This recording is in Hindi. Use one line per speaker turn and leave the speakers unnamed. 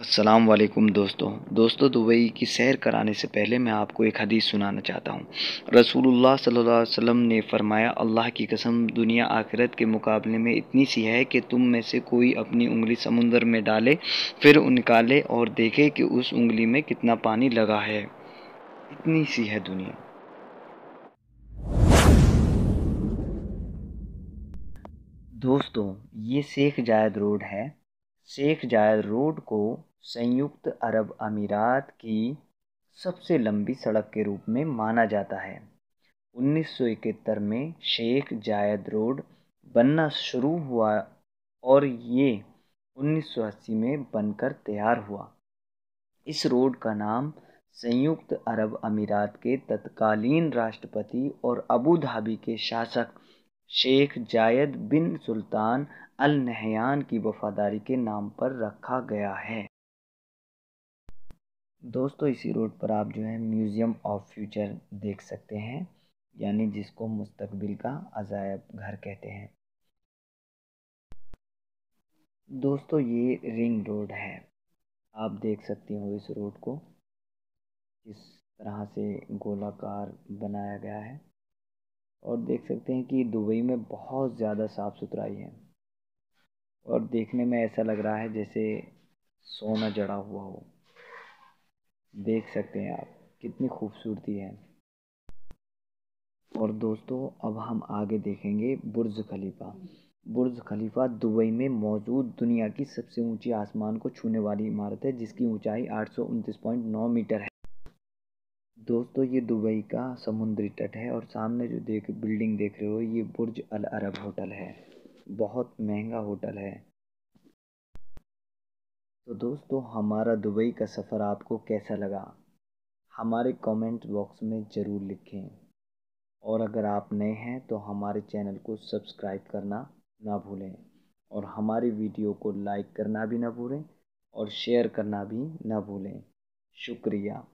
अस्सलाम वालेकुम दोस्तों दोस्तों दुबई की सैर कराने से पहले मैं आपको एक हदीस सुनाना चाहता हूँ रसूलुल्लाह सल्लल्लाहु अलैहि वसल्लम ने फरमाया अल्लाह की कसम दुनिया आखिरत के मुकाबले में इतनी सी है कि तुम में से कोई अपनी उंगली समुंदर में डाले फिर निकाले और देखे कि उस उंगली में कितना पानी लगा है इतनी सी है दुनिया दोस्तों ये शेख जायद रोड है शेख जायद रोड को संयुक्त अरब अमीरात की सबसे लंबी सड़क के रूप में माना जाता है उन्नीस सौ इकहत्तर में शेख जायद रोड बनना शुरू हुआ और ये 1980 में बनकर तैयार हुआ इस रोड का नाम संयुक्त अरब अमीरात के तत्कालीन राष्ट्रपति और अबू धाबी के शासक शेख जायद बिन सुल्तान अल नहयान की वफादारी के नाम पर रखा गया है दोस्तों इसी रोड पर आप जो है म्यूज़ियम ऑफ फ्यूचर देख सकते हैं यानी जिसको मुस्तकबिल का अजायब घर कहते हैं दोस्तों ये रिंग रोड है आप देख सकते हो इस रोड को किस तरह से गोलाकार बनाया गया है और देख सकते हैं कि दुबई में बहुत ज़्यादा साफ़ सुथराई है और देखने में ऐसा लग रहा है जैसे सोना जड़ा हुआ हो देख सकते हैं आप कितनी खूबसूरती है और दोस्तों अब हम आगे देखेंगे बुर्ज खलीफा बुर्ज खलीफा दुबई में मौजूद दुनिया की सबसे ऊंची आसमान को छूने वाली इमारत है जिसकी ऊंचाई आठ मीटर है दोस्तों ये दुबई का समुद्री तट है और सामने जो देख बिल्डिंग देख रहे हो ये बुर्ज अल अरब होटल है बहुत महंगा होटल है तो दोस्तों हमारा दुबई का सफ़र आपको कैसा लगा हमारे कमेंट बॉक्स में ज़रूर लिखें और अगर आप नए हैं तो हमारे चैनल को सब्सक्राइब करना ना भूलें और हमारी वीडियो को लाइक करना भी ना भूलें और शेयर करना भी ना भूलें शुक्रिया